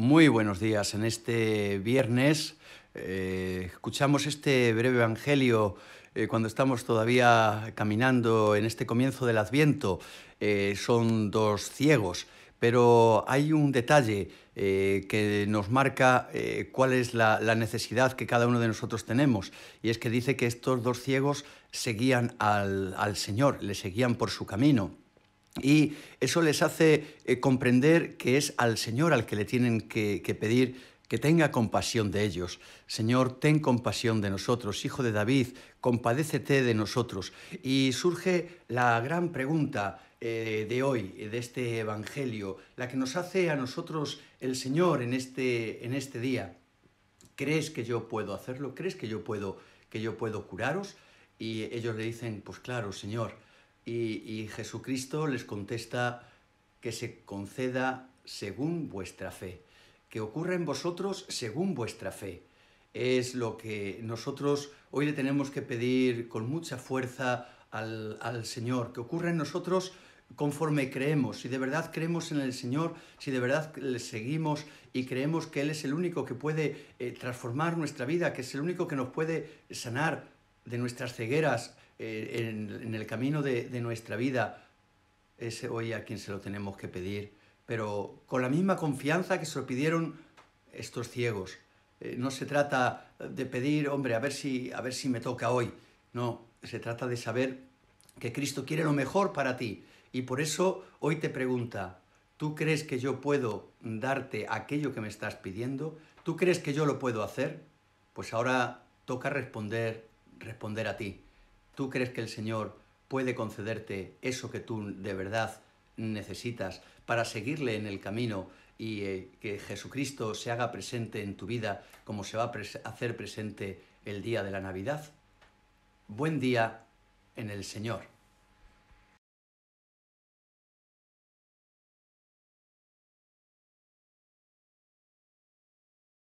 Muy buenos días. En este viernes eh, escuchamos este breve evangelio eh, cuando estamos todavía caminando en este comienzo del Adviento. Eh, son dos ciegos, pero hay un detalle que nos marca cuál es la, necesidad que cada uno de nosotros tenemos, y es que dice que estos dos ciegos seguían al, al Señor, le seguían por su camino y eso les hace eh, comprender que es al Señor al que le tienen que, pedir que tenga compasión de ellos. Señor, ten compasión de nosotros. Hijo de David, compadécete de nosotros. Y surge la gran pregunta eh, de hoy, de este Evangelio, la que nos hace a nosotros el Señor en este, en este día. ¿Crees que yo puedo hacerlo? ¿Crees que yo puedo, que yo puedo curaros? Y ellos le dicen, pues claro, Señor. Y, Jesucristo les contesta que se conceda según vuestra fe, que ocurra en vosotros según vuestra fe. Es lo que nosotros hoy le tenemos que pedir con mucha fuerza al, Señor, que ocurra en nosotros conforme creemos, si de verdad creemos en el Señor, si de verdad le seguimos y creemos que Él es el único que puede eh, transformar nuestra vida, que es el único que nos puede sanar, de nuestras cegueras eh, en, el camino de, nuestra vida, es hoy a quien se lo tenemos que pedir, pero con la misma confianza que se lo pidieron estos ciegos. Eh, no se trata de pedir, hombre, a ver, si, a ver si me toca hoy. No, se trata de saber que Cristo quiere lo mejor para ti. Y por eso hoy te pregunta, ¿tú crees que yo puedo darte aquello que me estás pidiendo? ¿Tú crees que yo lo puedo hacer? Pues ahora toca responder responder a ti. ¿Tú crees que el Señor puede concederte eso que tú de verdad necesitas para seguirle en el camino y eh, que Jesucristo se haga presente en tu vida como se va a hacer presente el día de la Navidad? Buen día en el Señor.